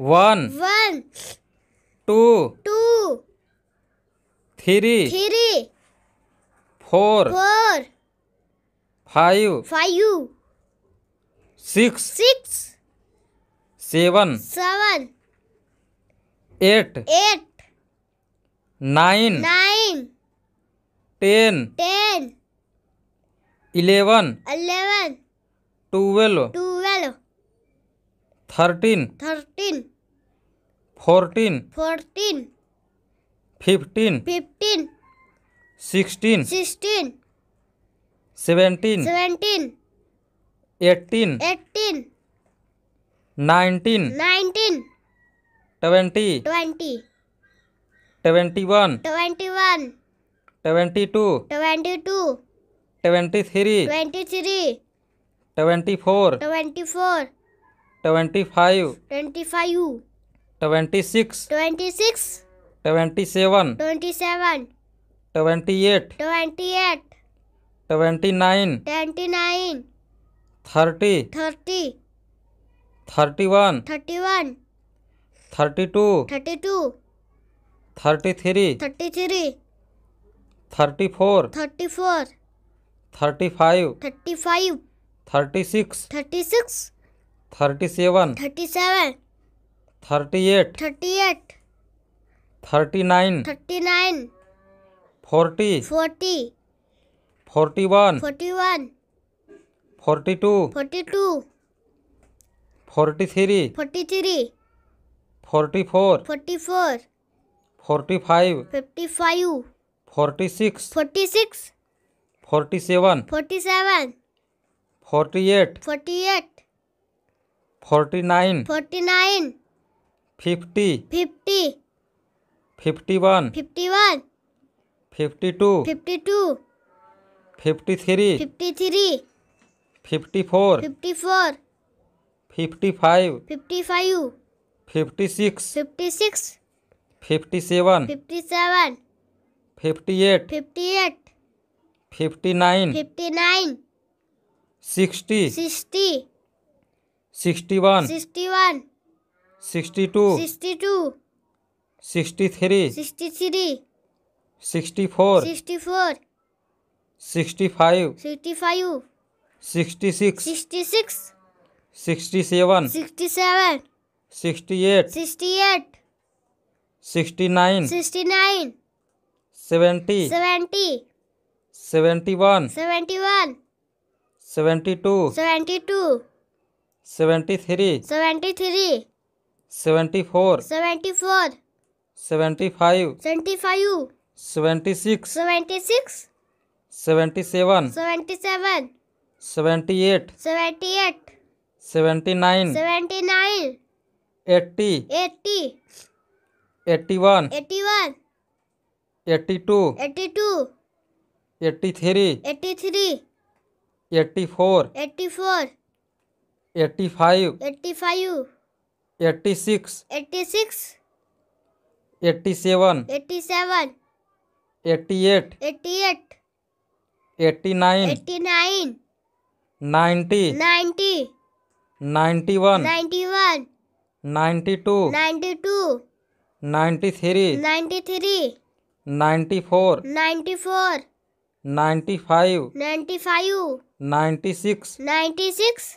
one one two to three three four four five five six six seven seven eight eight nine nine ten ten eleven eleven twelve twelve thirteen thirteen fourteen fourteen fifteen fifteen sixteen sixteen seventeen seventeen eighteen eighteen nineteen nineteen twenty twenty twenty one twenty one twenty two twenty two twenty three twenty three twenty four twenty four twenty five twenty five twenty six twenty six twenty seven twenty seven twenty eight twenty eight twenty nine twenty nine thirty thirty thirty one thirty one thirty two thirty two thirty three thirty three thirty four thirty four thirty five thirty five thirty six thirty six thirty seven thirty seven thirty eight thirty eight thirty nine thirty nine forty forty forty one forty one forty two forty two forty three forty three forty four forty four forty five fifty five forty six forty six forty seven forty seven forty eight forty eight forty nine forty nine fifty fifty fifty one fifty one fifty to fifty to fifty three fifty three fifty four fifty four fifty five fifty five fifty six fifty six fifty seven fifty seven fifty eight fifty eight fifty nine fifty nine sixty sixty sixty one sixty one sixty two sixty two sixty three sixty three sixty four sixty four sixty five sixty five sixty six sixty six sixty seven sixty seven sixty eight sixty eight sixty nine sixty nine seventy seventy seventy one seventy one seventy two seventy two seventy three seventy three seventy four seventy four seventy five seventy five seventy six seventy six seventy seven seventy seven seventy eight seventy eight seventy nine seventy nine eighty eighty eighty one eighty one eighty two eighty two eighty three eighty three eighty four eighty four eighty five eighty five eighty six eighty six eighty seven eighty seven eighty eight eighty eight eighty nine eighty nine ninety ninety ninety one ninety one ninety two ninety two ninety three ninety three ninety four ninety four ninety five ninety five ninety six ninety six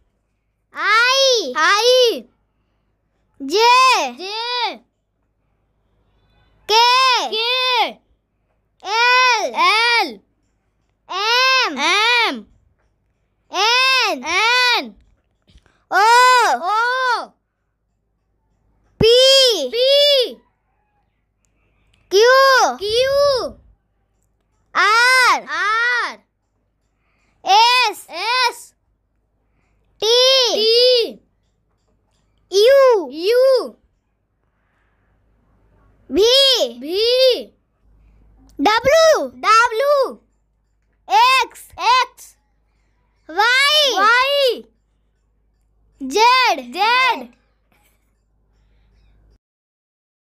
I I J J K K L L M M N N O O P P Q Q R R S S T T U U V V W W X X Y Y Z Z